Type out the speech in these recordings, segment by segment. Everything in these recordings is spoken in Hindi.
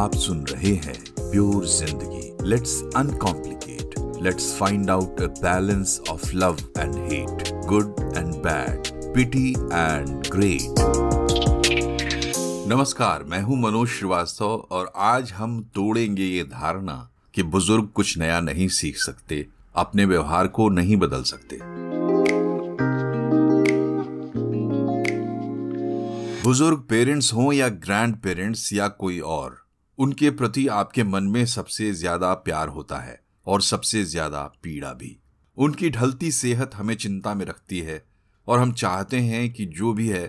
आप सुन रहे हैं प्योर जिंदगी let's uncomplicate let's find out a balance of love and hate good and bad pity and great नमस्कार मैं हूं मनोज श्रीवास्तव और आज हम तोड़ेंगे ये धारणा कि बुजुर्ग कुछ नया नहीं सीख सकते अपने व्यवहार को नहीं बदल सकते बुजुर्ग पेरेंट्स हों या ग्रैंड पेरेंट्स या कोई और उनके प्रति आपके मन में सबसे ज्यादा प्यार होता है और सबसे ज्यादा पीड़ा भी उनकी ढलती सेहत हमें चिंता में रखती है और हम चाहते हैं कि जो भी है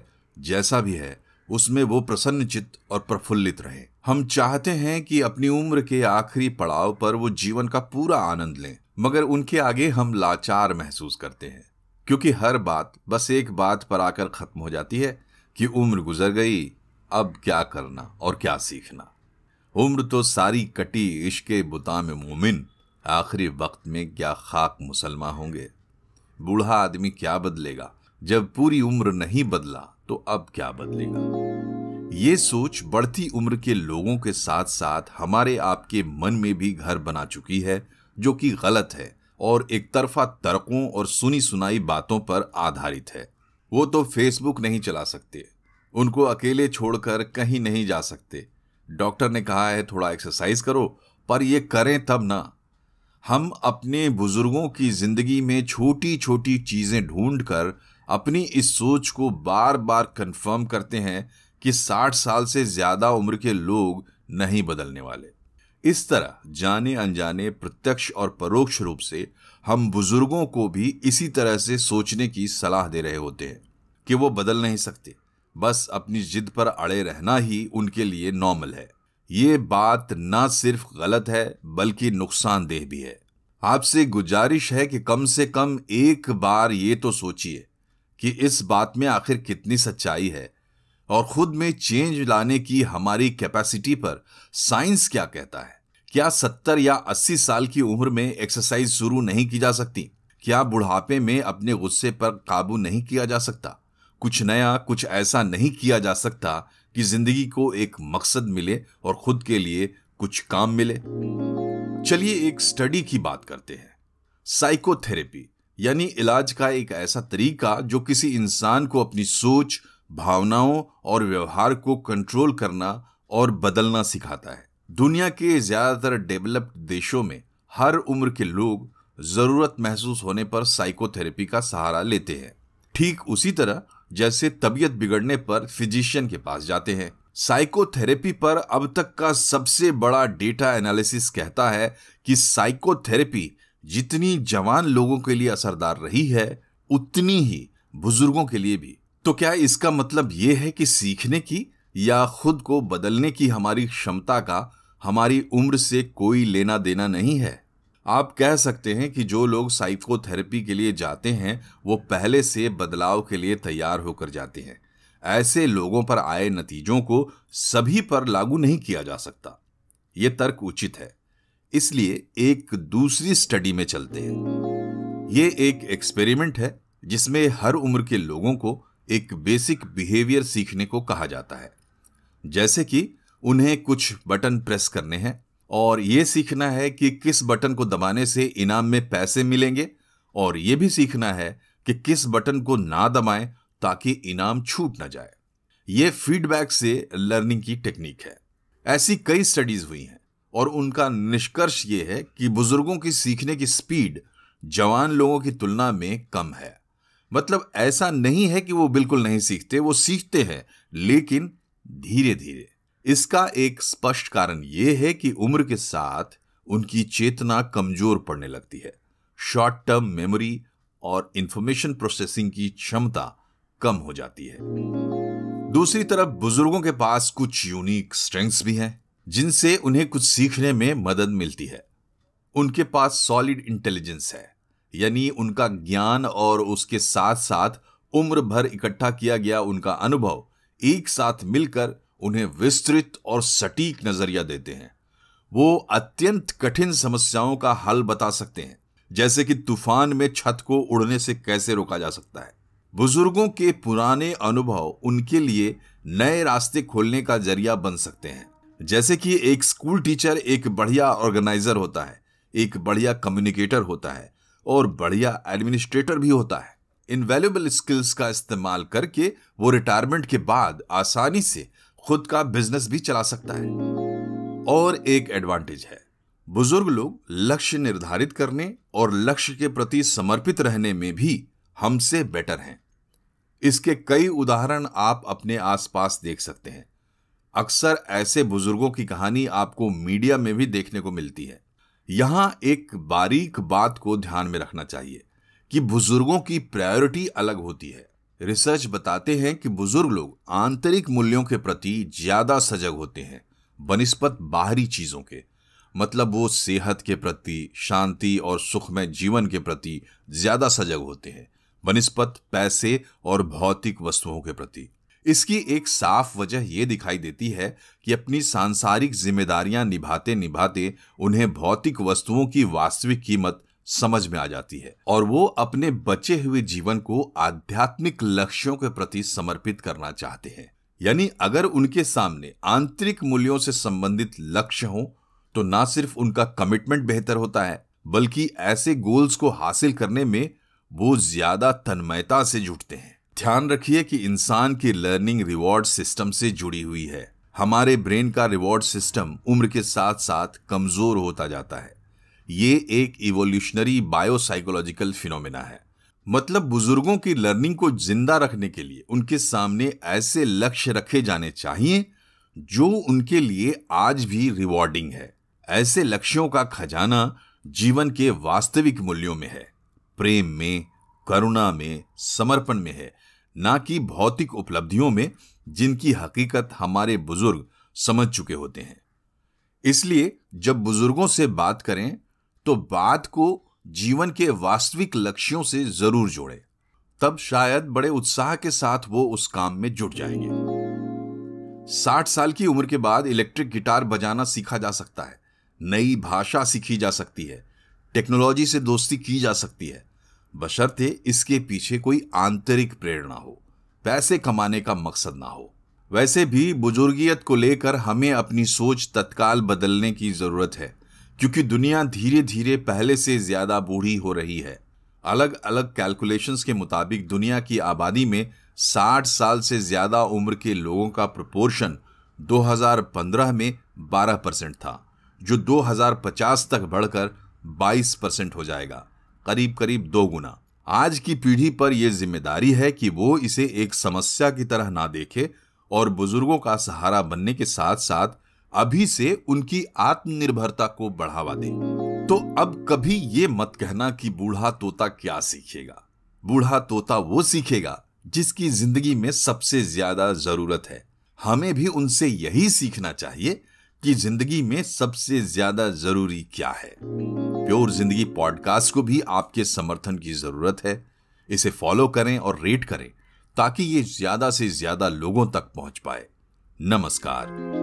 जैसा भी है उसमें वो प्रसन्न चित्त और प्रफुल्लित रहे हम चाहते हैं कि अपनी उम्र के आखिरी पड़ाव पर वो जीवन का पूरा आनंद लें मगर उनके आगे हम लाचार महसूस करते हैं क्योंकि हर बात बस एक बात पर आकर खत्म हो जाती है कि उम्र गुजर गई अब क्या करना और क्या सीखना उम्र तो सारी कटी इश्क बुताम मोमिन आखिरी वक्त में क्या खाक मुसलमा होंगे बूढ़ा आदमी क्या बदलेगा जब पूरी उम्र नहीं बदला तो अब क्या बदलेगा ये सोच बढ़ती उम्र के लोगों के साथ साथ हमारे आपके मन में भी घर बना चुकी है जो कि गलत है और एक तरफा तर्कों और सुनी सुनाई बातों पर आधारित है वो तो फेसबुक नहीं चला सकते उनको अकेले छोड़कर कहीं नहीं जा सकते डॉक्टर ने कहा है थोड़ा एक्सरसाइज करो पर ये करें तब ना हम अपने बुजुर्गों की जिंदगी में छोटी छोटी चीज़ें ढूंढ कर अपनी इस सोच को बार बार कंफर्म करते हैं कि 60 साल से ज़्यादा उम्र के लोग नहीं बदलने वाले इस तरह जाने अनजाने प्रत्यक्ष और परोक्ष रूप से हम बुजुर्गों को भी इसी तरह से सोचने की सलाह दे रहे होते हैं कि वो बदल नहीं सकते बस अपनी जिद पर अड़े रहना ही उनके लिए नॉर्मल है ये बात न सिर्फ गलत है बल्कि नुकसानदेह भी है आपसे गुजारिश है कि कम से कम एक बार ये तो सोचिए कि इस बात में आखिर कितनी सच्चाई है और खुद में चेंज लाने की हमारी कैपेसिटी पर साइंस क्या कहता है क्या सत्तर या अस्सी साल की उम्र में एक्सरसाइज शुरू नहीं की जा सकती क्या बुढ़ापे में अपने गुस्से पर काबू नहीं किया जा सकता कुछ नया कुछ ऐसा नहीं किया जा सकता कि जिंदगी को एक मकसद मिले और खुद के लिए कुछ काम मिले चलिए एक स्टडी की बात करते हैं साइकोथेरेपी यानी इलाज का एक ऐसा तरीका जो किसी इंसान को अपनी सोच भावनाओं और व्यवहार को कंट्रोल करना और बदलना सिखाता है दुनिया के ज़्यादातर डेवलप्ड देशों में हर उम्र के लोग ज़रूरत महसूस होने पर साइकोथेरेपी का सहारा लेते हैं ठीक उसी तरह जैसे तबीयत बिगड़ने पर फिजिशियन के पास जाते हैं साइकोथेरेपी पर अब तक का सबसे बड़ा डेटा एनालिसिस कहता है कि साइकोथेरेपी जितनी जवान लोगों के लिए असरदार रही है उतनी ही बुजुर्गों के लिए भी तो क्या इसका मतलब ये है कि सीखने की या खुद को बदलने की हमारी क्षमता का हमारी उम्र से कोई लेना देना नहीं है आप कह सकते हैं कि जो लोग साइकोथेरेपी के लिए जाते हैं वो पहले से बदलाव के लिए तैयार होकर जाते हैं ऐसे लोगों पर आए नतीजों को सभी पर लागू नहीं किया जा सकता ये तर्क उचित है इसलिए एक दूसरी स्टडी में चलते हैं ये एक एक्सपेरिमेंट है जिसमें हर उम्र के लोगों को एक बेसिक बिहेवियर सीखने को कहा जाता है जैसे कि उन्हें कुछ बटन प्रेस करने हैं और ये सीखना है कि किस बटन को दबाने से इनाम में पैसे मिलेंगे और ये भी सीखना है कि किस बटन को ना दबाएं ताकि इनाम छूट ना जाए ये फीडबैक से लर्निंग की टेक्निक है ऐसी कई स्टडीज हुई हैं और उनका निष्कर्ष ये है कि बुजुर्गों की सीखने की स्पीड जवान लोगों की तुलना में कम है मतलब ऐसा नहीं है कि वो बिल्कुल नहीं सीखते वो सीखते हैं लेकिन धीरे धीरे इसका एक स्पष्ट कारण यह है कि उम्र के साथ उनकी चेतना कमजोर पड़ने लगती है शॉर्ट टर्म मेमोरी और इंफॉर्मेशन प्रोसेसिंग की क्षमता कम हो जाती है दूसरी तरफ बुजुर्गों के पास कुछ यूनिक स्ट्रेंथ्स भी हैं जिनसे उन्हें कुछ सीखने में मदद मिलती है उनके पास सॉलिड इंटेलिजेंस है यानी उनका ज्ञान और उसके साथ साथ उम्र भर इकट्ठा किया गया उनका अनुभव एक साथ मिलकर उन्हें विस्तृत और सटीक नजरिया देते हैं वो अत्यंत कठिन समस्याओं का हल बता सकते हैं जैसे कि तूफान में छत को उड़ने से कैसे रोका जा सकता है बुजुर्गों के पुराने अनुभव उनके लिए नए रास्ते खोलने का जरिया बन सकते हैं जैसे कि एक स्कूल टीचर एक बढ़िया ऑर्गेनाइजर होता है एक बढ़िया कम्युनिकेटर होता है और बढ़िया एडमिनिस्ट्रेटर भी होता है इन वैल्यूबल स्किल्स का इस्तेमाल करके वो रिटायरमेंट के बाद आसानी से खुद का बिजनेस भी चला सकता है और एक एडवांटेज है बुजुर्ग लोग लक्ष्य निर्धारित करने और लक्ष्य के प्रति समर्पित रहने में भी हमसे बेटर हैं इसके कई उदाहरण आप अपने आसपास देख सकते हैं अक्सर ऐसे बुजुर्गों की कहानी आपको मीडिया में भी देखने को मिलती है यहां एक बारीक बात को ध्यान में रखना चाहिए कि बुजुर्गों की प्रायोरिटी अलग होती है रिसर्च बताते हैं कि बुजुर्ग लोग आंतरिक मूल्यों के प्रति ज्यादा सजग होते हैं बनस्पत बाहरी चीजों के मतलब वो सेहत के प्रति शांति और सुखमय जीवन के प्रति ज्यादा सजग होते हैं बनिस्पत पैसे और भौतिक वस्तुओं के प्रति इसकी एक साफ वजह यह दिखाई देती है कि अपनी सांसारिक जिम्मेदारियां निभाते निभाते उन्हें भौतिक वस्तुओं की वास्तविक कीमत समझ में आ जाती है और वो अपने बचे हुए जीवन को आध्यात्मिक लक्ष्यों के प्रति समर्पित करना चाहते हैं यानी अगर उनके सामने आंतरिक मूल्यों से संबंधित लक्ष्य हो तो ना सिर्फ उनका कमिटमेंट बेहतर होता है बल्कि ऐसे गोल्स को हासिल करने में वो ज्यादा तन्मयता से जुटते हैं ध्यान रखिए कि इंसान की लर्निंग रिवॉर्ड सिस्टम से जुड़ी हुई है हमारे ब्रेन का रिवॉर्ड सिस्टम उम्र के साथ साथ कमजोर होता जाता है ये एक इवोल्यूशनरी बायोसाइकोलॉजिकल फिनोमेना है मतलब बुजुर्गों की लर्निंग को जिंदा रखने के लिए उनके सामने ऐसे लक्ष्य रखे जाने चाहिए जो उनके लिए आज भी रिवॉर्डिंग है ऐसे लक्ष्यों का खजाना जीवन के वास्तविक मूल्यों में है प्रेम में करुणा में समर्पण में है ना कि भौतिक उपलब्धियों में जिनकी हकीकत हमारे बुजुर्ग समझ चुके होते हैं इसलिए जब बुजुर्गों से बात करें तो बात को जीवन के वास्तविक लक्ष्यों से जरूर जोड़े तब शायद बड़े उत्साह के साथ वो उस काम में जुट जाएंगे साठ साल की उम्र के बाद इलेक्ट्रिक गिटार बजाना सीखा जा सकता है नई भाषा सीखी जा सकती है टेक्नोलॉजी से दोस्ती की जा सकती है बशर्ते इसके पीछे कोई आंतरिक प्रेरणा हो पैसे कमाने का मकसद ना हो वैसे भी बुजुर्गियत को लेकर हमें अपनी सोच तत्काल बदलने की जरूरत है क्योंकि दुनिया धीरे धीरे पहले से ज्यादा बूढ़ी हो रही है अलग अलग कैलकुलेशंस के मुताबिक दुनिया की आबादी में 60 साल से ज़्यादा उम्र के लोगों का प्रपोर्शन 2015 में 12 परसेंट था जो 2050 तक बढ़कर 22 परसेंट हो जाएगा करीब करीब दो गुना आज की पीढ़ी पर यह जिम्मेदारी है कि वो इसे एक समस्या की तरह ना देखे और बुजुर्गों का सहारा बनने के साथ साथ अभी से उनकी आत्मनिर्भरता को बढ़ावा दें तो अब कभी ये मत कहना कि बूढ़ा तोता क्या सीखेगा बूढ़ा तोता वो सीखेगा जिसकी जिंदगी में सबसे ज्यादा जरूरत है हमें भी उनसे यही सीखना चाहिए कि जिंदगी में सबसे ज्यादा जरूरी क्या है प्योर जिंदगी पॉडकास्ट को भी आपके समर्थन की जरूरत है इसे फॉलो करें और रेट करें ताकि ये ज्यादा से ज्यादा लोगों तक पहुंच पाए नमस्कार